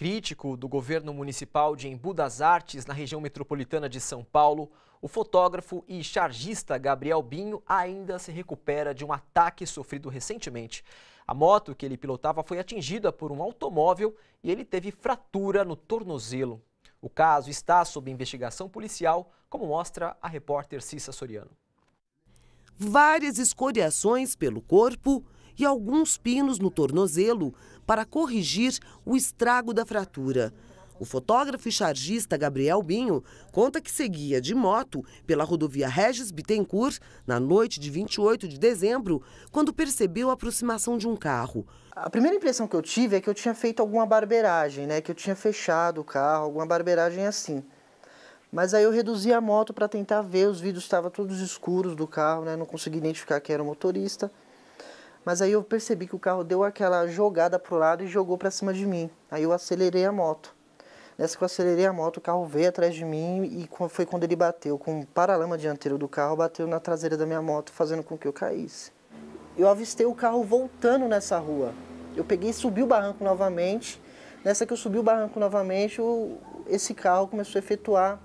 Crítico do governo municipal de Embu das Artes, na região metropolitana de São Paulo, o fotógrafo e chargista Gabriel Binho ainda se recupera de um ataque sofrido recentemente. A moto que ele pilotava foi atingida por um automóvel e ele teve fratura no tornozelo. O caso está sob investigação policial, como mostra a repórter Cissa Soriano. Várias escoriações pelo corpo e alguns pinos no tornozelo para corrigir o estrago da fratura. O fotógrafo e chargista Gabriel Binho conta que seguia de moto pela rodovia Regis Bittencourt na noite de 28 de dezembro, quando percebeu a aproximação de um carro. A primeira impressão que eu tive é que eu tinha feito alguma barbeiragem, né? que eu tinha fechado o carro, alguma barbeiragem assim. Mas aí eu reduzi a moto para tentar ver, os vidros estavam todos escuros do carro, né? não consegui identificar quem era o motorista. Mas aí eu percebi que o carro deu aquela jogada pro lado e jogou para cima de mim. Aí eu acelerei a moto. Nessa que eu acelerei a moto, o carro veio atrás de mim e foi quando ele bateu com o paralama dianteiro do carro, bateu na traseira da minha moto, fazendo com que eu caísse. Eu avistei o carro voltando nessa rua. Eu peguei e subi o barranco novamente. Nessa que eu subi o barranco novamente, o, esse carro começou a efetuar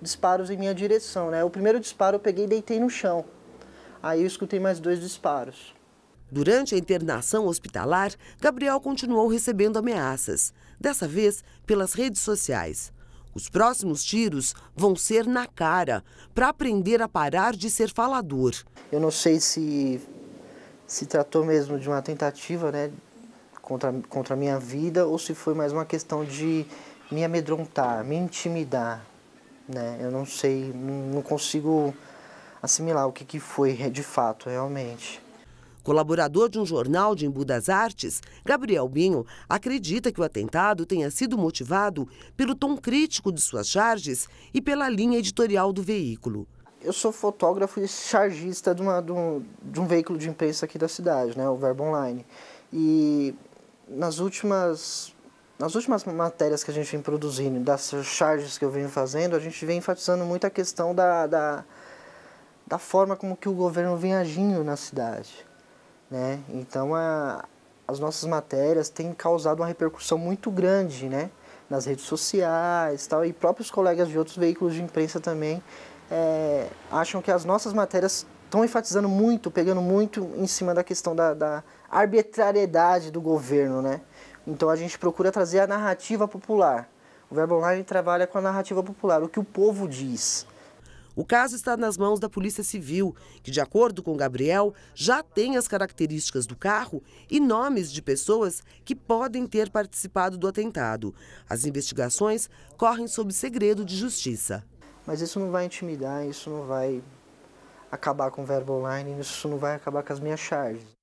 disparos em minha direção. Né? O primeiro disparo eu peguei e deitei no chão. Aí eu escutei mais dois disparos. Durante a internação hospitalar, Gabriel continuou recebendo ameaças, dessa vez pelas redes sociais. Os próximos tiros vão ser na cara, para aprender a parar de ser falador. Eu não sei se se tratou mesmo de uma tentativa né, contra, contra a minha vida ou se foi mais uma questão de me amedrontar, me intimidar. Né? Eu não sei, não consigo assimilar o que, que foi de fato, realmente. Colaborador de um jornal de Embu das Artes, Gabriel Binho acredita que o atentado tenha sido motivado pelo tom crítico de suas charges e pela linha editorial do veículo. Eu sou fotógrafo e chargista de, uma, de, um, de um veículo de imprensa aqui da cidade, né, o Verbo Online. E nas últimas, nas últimas matérias que a gente vem produzindo, das charges que eu venho fazendo, a gente vem enfatizando muito a questão da, da, da forma como que o governo vem agindo na cidade né? Então a, as nossas matérias têm causado uma repercussão muito grande né? nas redes sociais tal, e próprios colegas de outros veículos de imprensa também é, acham que as nossas matérias estão enfatizando muito, pegando muito em cima da questão da, da arbitrariedade do governo. Né? Então a gente procura trazer a narrativa popular. O Verbo Online trabalha com a narrativa popular, o que o povo diz. O caso está nas mãos da Polícia Civil, que, de acordo com Gabriel, já tem as características do carro e nomes de pessoas que podem ter participado do atentado. As investigações correm sob segredo de justiça. Mas isso não vai intimidar, isso não vai acabar com o verbo online, isso não vai acabar com as minhas charges.